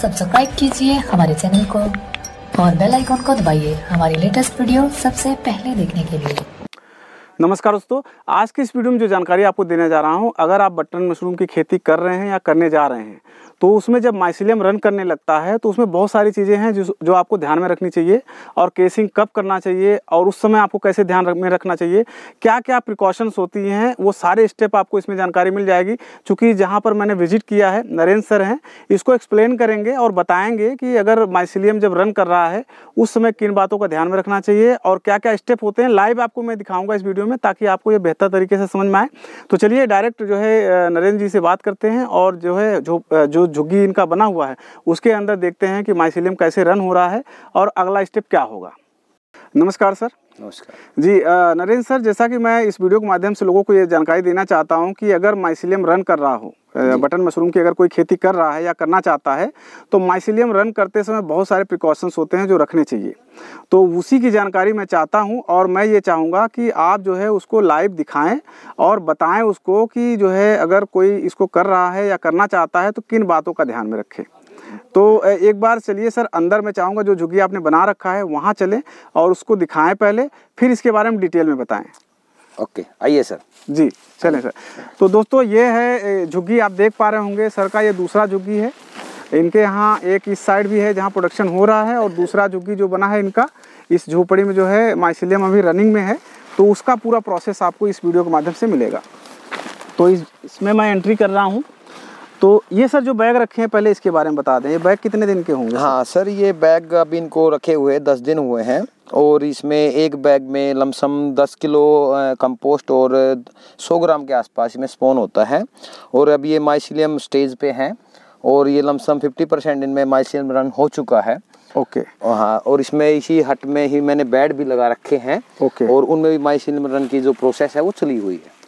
Subscribe कीजिए हमारे channel को और बेल आइकॉन को दबाइए हमारी लेटेस्ट वीडियो सबसे पहले देखने के लिए नमस्कार दोस्तों आज की इस वीडियो में जो जानकारी आपको देने जा रहा हूं अगर आप बटन मशरूम की खेती कर रहे हैं या करने जा रहे हैं तो उसमें जब माइसिलियम रन करने लगता है तो उसमें बहुत सारी चीज़ें हैं जो जो आपको ध्यान में रखनी चाहिए और केसिंग कब करना चाहिए और उस समय आपको कैसे ध्यान में रखना चाहिए क्या क्या प्रिकॉशंस होती हैं वो सारे स्टेप आपको इसमें जानकारी मिल जाएगी चूँकि जहाँ पर मैंने विजिट किया है नरेंद्र सर हैं इसको एक्सप्लेन करेंगे और बताएँगे कि अगर माइसिलियम जब रन कर रहा है उस समय किन बातों का ध्यान में रखना चाहिए और क्या क्या स्टेप होते हैं लाइव आपको मैं दिखाऊँगा इस वीडियो में ताकि आपको ये बेहतर तरीके से समझ में आए तो चलिए डायरेक्ट जो है नरेंद्र जी से बात करते हैं और जो है जो जो झुग्गी इनका बना हुआ है उसके अंदर देखते हैं कि माइसिलियम कैसे रन हो रहा है और अगला स्टेप क्या होगा नमस्कार सर नमस्कार जी नरेंद्र सर जैसा कि मैं इस वीडियो के माध्यम से लोगों को ये जानकारी देना चाहता हूँ कि अगर माइसिलियम रन कर रहा हो बटन मशरूम की अगर कोई खेती कर रहा है या करना चाहता है तो माइसिलियम रन करते समय बहुत सारे प्रिकॉशंस होते हैं जो रखने चाहिए तो उसी की जानकारी मैं चाहता हूं और मैं ये चाहूंगा कि आप जो है उसको लाइव दिखाएं और बताएं उसको कि जो है अगर कोई इसको कर रहा है या करना चाहता है तो किन बातों का ध्यान में रखें तो एक बार चलिए सर अंदर मैं चाहूँगा जो झुग्गी आपने बना रखा है वहाँ चलें और उसको दिखाएँ पहले फिर इसके बारे में डिटेल में बताएँ ओके आइए सर जी चले सर तो दोस्तों ये है झुग्गी आप देख पा रहे होंगे सर का ये दूसरा झुग्गी है इनके यहाँ एक इस साइड भी है जहाँ प्रोडक्शन हो रहा है और दूसरा झुग्गी जो बना है इनका इस झोपड़ी में जो है माइसिलियम अभी रनिंग में है तो उसका पूरा प्रोसेस आपको इस वीडियो के माध्यम से मिलेगा तो इसमें मैं एंट्री कर रहा हूँ तो ये सर जो बैग रखे हैं पहले इसके बारे में बता दें ये बैग कितने दिन के होंगे हाँ सर ये बैग अब इनको रखे हुए दस दिन हुए हैं और इसमें एक बैग में लमसम दस किलो कंपोस्ट और सौ ग्राम के आसपास इसमें स्पोन होता है और अब ये माइसिलियम स्टेज पे हैं और ये लमसम फिफ्टी परसेंट इनमें माइसिलियम रन हो चुका है ओके okay. हाँ और इसमें इसी हट में ही मैंने बेड भी लगा रखे हैं ओके okay. और उनमें भी माइसिलियम रन की जो प्रोसेस है वो चली हुई है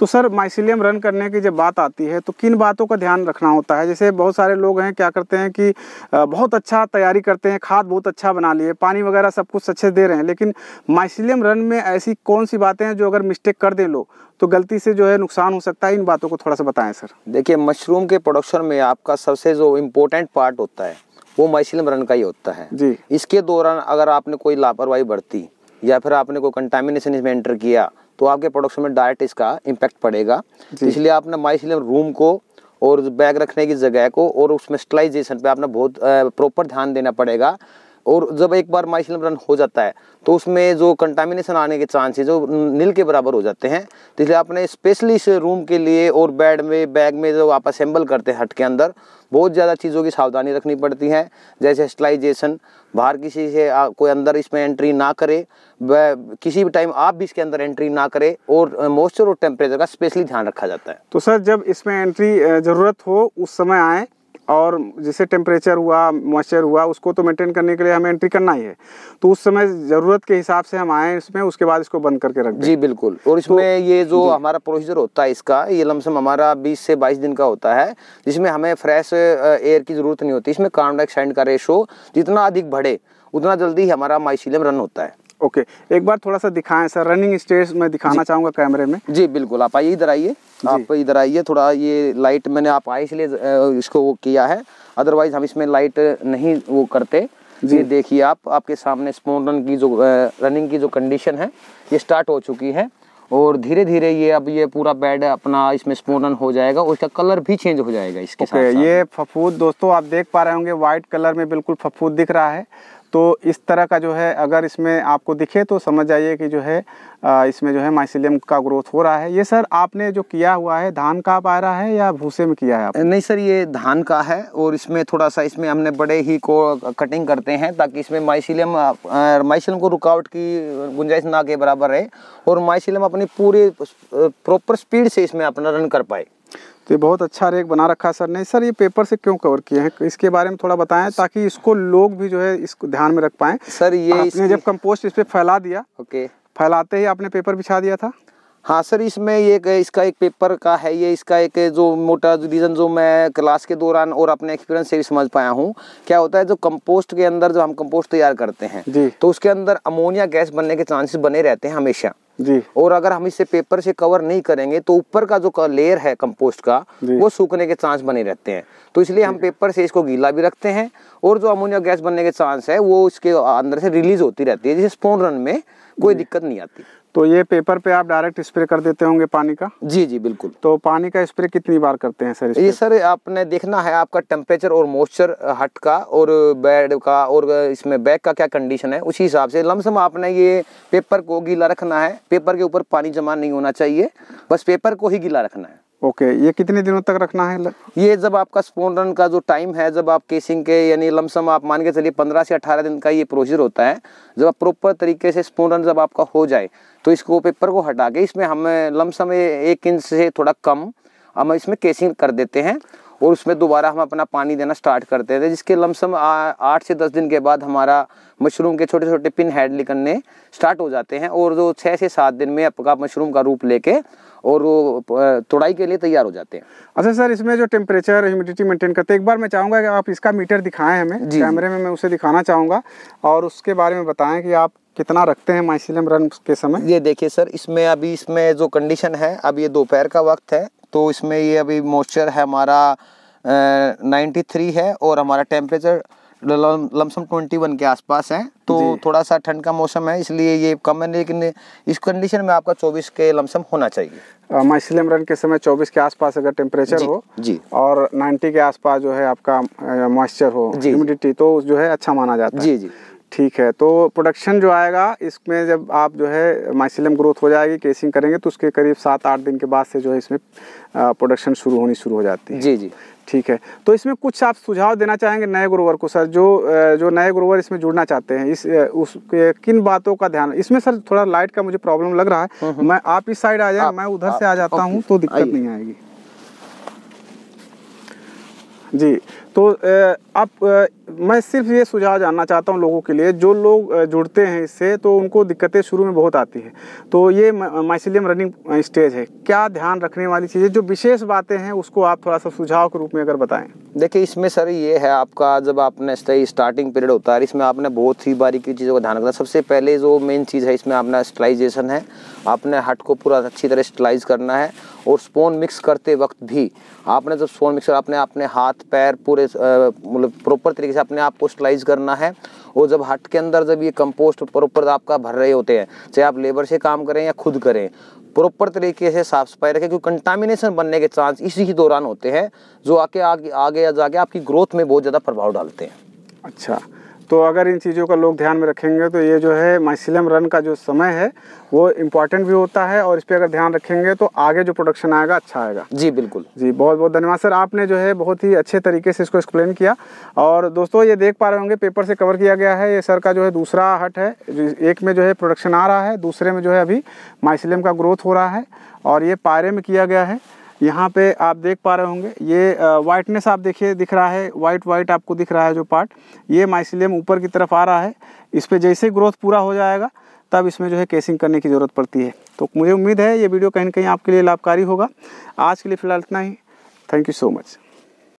तो सर माइसिलियम रन करने की जब बात आती है तो किन बातों का ध्यान रखना होता है जैसे बहुत सारे लोग हैं क्या करते हैं कि बहुत अच्छा तैयारी करते हैं खाद बहुत अच्छा बना लिए पानी वगैरह सब कुछ अच्छे दे रहे हैं लेकिन माइसिलियम रन में ऐसी कौन सी बातें हैं जो अगर मिस्टेक कर दें लोग तो गलती से जो है नुकसान हो सकता है इन बातों को थोड़ा सा बताएं सर देखिए मशरूम के प्रोडक्शन में आपका सबसे जो इम्पोर्टेंट पार्ट होता है वो माइसिलियम रन का ही होता है जी इसके दौरान अगर आपने कोई लापरवाही बरती या फिर आपने कोई कंटामिनेशन इसमें एंटर किया तो आपके प्रोडक्शन में डायरेक्ट इसका इम्पैक्ट पड़ेगा तो इसलिए आपने माइसिलियम रूम को और बैग रखने की जगह को और उसमें स्टलाइजेशन पे आपने बहुत प्रॉपर ध्यान देना पड़ेगा और जब एक बार माइसिलम रन हो जाता है तो उसमें जो कंटामिनेशन आने के है जो नील के बराबर हो जाते हैं तो इसलिए आपने स्पेशली इस रूम के लिए और बेड में बैग में जो आप असेंबल करते हैं हट के अंदर बहुत ज़्यादा चीज़ों की सावधानी रखनी पड़ती है जैसे स्टलाइजेशन बाहर किसी से आ, कोई अंदर इसमें एंट्री ना करे किसी भी टाइम आप भी इसके अंदर एंट्री ना करें और मॉइस्चर और टेम्परेचर का स्पेशली ध्यान रखा जाता है तो सर जब इसमें एंट्री ज़रूरत हो उस समय आएँ और जैसे टेम्परेचर हुआ मॉइस्चर हुआ उसको तो मेंटेन करने के लिए हमें एंट्री करना ही है तो उस समय ज़रूरत के हिसाब से हम आए इसमें उसके बाद इसको बंद करके रख जी बिल्कुल और तो इसमें तो, ये जो हमारा प्रोसीजर होता है इसका ये लमसम हमारा बीस से बाईस दिन का होता है जिसमें हमें फ्रेश एयर की ज़रूरत नहीं होती इसमें कार्बन डाइऑक्साइड का रेशो जितना अधिक बढ़े उतना जल्दी हमारा माइसिलियम रन होता है ओके एक बार थोड़ा सा दिखाएं सर रनिंग स्टेज में दिखाना चाहूंगा कैमरे में जी बिल्कुल आप आइए इधर आइए आप इधर आइए थोड़ा ये लाइट मैंने आप आए इसलिए इसको वो किया है अदरवाइज हम इसमें लाइट नहीं वो करते ये देखिए आप आपके सामने स्पोन रन की जो रनिंग की जो कंडीशन है ये स्टार्ट हो चुकी है और धीरे धीरे ये अब ये पूरा बेड अपना इसमें स्पोन हो जाएगा उसका कलर भी चेंज हो जाएगा इसके okay, साथ ये फफूद दोस्तों आप देख पा रहे होंगे व्हाइट कलर में बिल्कुल फफूद दिख रहा है तो इस तरह का जो है अगर इसमें आपको दिखे तो समझ जाइए कि जो है इसमें जो है माइसिलियम का ग्रोथ हो रहा है ये सर आपने जो किया हुआ है धान का पायरा है या भूसे में किया है आपने? नहीं सर ये धान का है और इसमें थोड़ा सा इसमें हमने बड़े ही को कटिंग करते हैं ताकि इसमें माइसिलियम माइसिलियम को रुकावट की गुंजाइश ना के बराबर रहे और माइसिलियम अपनी पूरी प्रॉपर स्पीड से इसमें अपना रन कर पाए तो ये बहुत अच्छा रेक बना रखा है सर ने सर ये पेपर से क्यों कवर किए हैं इसके बारे में थोड़ा बताएं ताकि इसको लोग भी जो है इसको ध्यान में रख पाएं सर ये इसने जब कंपोस्ट इस पर फैला दिया ओके फैलाते ही आपने पेपर बिछा दिया था हाँ सर इसमें ये इसका एक पेपर का है ये इसका एक जो मोटा रीज़न जो मैं क्लास के दौरान और अपने एक्सपीरियंस से भी समझ पाया हूँ क्या होता है जो कंपोस्ट के अंदर जब हम कंपोस्ट तैयार करते हैं तो उसके अंदर अमोनिया गैस बनने के चांसेस बने रहते हैं हमेशा जी और अगर हम इसे पेपर से कवर नहीं करेंगे तो ऊपर का जो लेयर है कंपोस्ट का वो सूखने के चांस बने रहते हैं तो इसलिए हम पेपर से इसको गीला भी रखते हैं और जो अमोनिया गैस बनने के चांस है वो इसके अंदर से रिलीज होती रहती है जिसे स्पोन रन में कोई दिक्कत नहीं आती तो ये पेपर पे आप डायरेक्ट स्प्रे कर देते होंगे पानी का जी जी बिल्कुल तो पानी का स्प्रे कितनी बार करते हैं सर ये सर आपने देखना है आपका टेम्परेचर और मॉइस्चर हट का और बेड का और इसमें बैग का क्या कंडीशन है उसी हिसाब से लमसम आपने ये पेपर को गीला रखना है पेपर के ऊपर पानी जमा नहीं होना चाहिए बस पेपर को ही गीला रखना है ओके ये कितने दिनों तक रखना है ये जब आपका स्पोन रन का जो टाइम है जब आप केसिंग के यानी लमसम आप मान के चलिए 15 से 18 दिन का ये प्रोसीजर होता है जब आप प्रॉपर तरीके से स्पोन रन जब आपका हो जाए तो इसको पेपर को हटा के इसमें हम लमसम एक इंच से थोड़ा कम हम इसमें केसिंग कर देते हैं और उसमें दोबारा हम अपना पानी देना स्टार्ट करते थे जिसके लमसम आठ से दस दिन के बाद हमारा मशरूम के छोटे छोटे पिन हेड निकलने स्टार्ट हो जाते हैं और जो छः से सात दिन में आपका मशरूम का रूप लेके और वो तोड़ाई के लिए तैयार हो जाते हैं अच्छा सर इसमें जो टेम्परेचर ह्यूमिडिटी मेंटेन करते हैं एक बार मैं चाहूँगा कि आप इसका मीटर दिखाएं हमें कैमरे में मैं उसे दिखाना चाहूँगा और उसके बारे में बताएं कि आप कितना रखते हैं माइसिलियम रन के समय ये देखिए सर इसमें अभी इसमें जो कंडीशन है अब ये दोपहर का वक्त है तो इसमें ये अभी मॉइस्चर है हमारा नाइन्टी थ्री है और हमारा टेम्परेचर लमसम ट्वेंटी वन के आसपास है तो थोड़ा सा ठंड का मौसम है इसलिए ये कम है लेकिन इस कंडीशन में आपका चौबीस के लमसम होना चाहिए माइसिलियम रन के समय चौबीस के आसपास अगर टेम्परेचर हो जी और 90 के आसपास जो है आपका मॉइस्चर हो ह्यूमिडिटी तो जो है अच्छा माना जाता है जी जी ठीक है तो प्रोडक्शन जो आएगा इसमें जब आप जो है माइसिलियम ग्रोथ हो जाएगी केसिंग करेंगे तो उसके करीब सात आठ दिन के बाद से जो है इसमें प्रोडक्शन शुरू होनी शुरू हो जाती है जी जी ठीक है तो इसमें कुछ आप सुझाव देना चाहेंगे नए ग्रोवर को सर जो जो नए ग्रोवर इसमें जुड़ना चाहते हैं इस उसके किन बातों का ध्यान इसमें सर थोड़ा लाइट का मुझे प्रॉब्लम लग रहा है हम्म, हम्म। मैं आप इस साइड आ जाए मैं उधर से आ जाता हूँ तो दिक्कत नहीं आएगी जी तो आप मैं सिर्फ ये सुझाव जानना चाहता हूँ लोगों के लिए जो लोग जुड़ते हैं इससे तो उनको दिक्कतें शुरू में बहुत आती है तो ये माइसिलियम रनिंग स्टेज है क्या ध्यान रखने वाली चीज़ें जो विशेष बातें हैं उसको आप थोड़ा सा सुझाव के रूप में अगर बताएं देखिए इसमें सर ये है आपका जब आपने स्टार्टिंग पीरियड होता है इसमें आपने बहुत ही बारीकी चीज़ों का ध्यान रखना सबसे पहले जो मेन चीज़ है इसमें अपना स्टलाइजेशन है आपने हट को पूरा अच्छी तरह स्टलाइज करना है और स्पोन मिक्स करते वक्त भी आपने जब स्पोन मिक्स आपने अपने हाथ पैर पूरे मतलब मतलब प्रॉपर तरीके से अपने आप को स्टलाइज करना है और जब हट के अंदर जब ये कंपोस्ट प्रॉपर आपका भर रहे होते हैं चाहे आप लेबर से काम करें या खुद करें प्रॉपर तरीके से साफ सफाई रखें क्योंकि कंटामिनेशन बनने के चांस इसी ही दौरान होते हैं जो आके आगे आगे जाके आपकी ग्रोथ में बहुत ज़्यादा प्रभाव डालते हैं अच्छा तो अगर इन चीज़ों का लोग ध्यान में रखेंगे तो ये जो है माइसिलियम रन का जो समय है वो इम्पॉर्टेंट भी होता है और इस पर अगर ध्यान रखेंगे तो आगे जो प्रोडक्शन आएगा अच्छा आएगा जी बिल्कुल जी बहुत बहुत धन्यवाद सर आपने जो है बहुत ही अच्छे तरीके से इसको एक्सप्लेन किया और दोस्तों ये देख पा रहे होंगे पेपर से कवर किया गया है ये सर का जो है दूसरा हट है एक में जो है प्रोडक्शन आ रहा है दूसरे में जो है अभी माइसिलियम का ग्रोथ हो रहा है और ये पायरे में किया गया है यहाँ पे आप देख पा रहे होंगे ये वाइटनेस आप देखिए दिख रहा है वाइट वाइट आपको दिख रहा है जो पार्ट ये माइसिलियम ऊपर की तरफ आ रहा है इस पर जैसे ग्रोथ पूरा हो जाएगा तब इसमें जो है केसिंग करने की ज़रूरत पड़ती है तो मुझे उम्मीद है ये वीडियो कहीं ना कहीं आपके लिए लाभकारी होगा आज के लिए फ़िलहाल इतना ही थैंक यू सो मच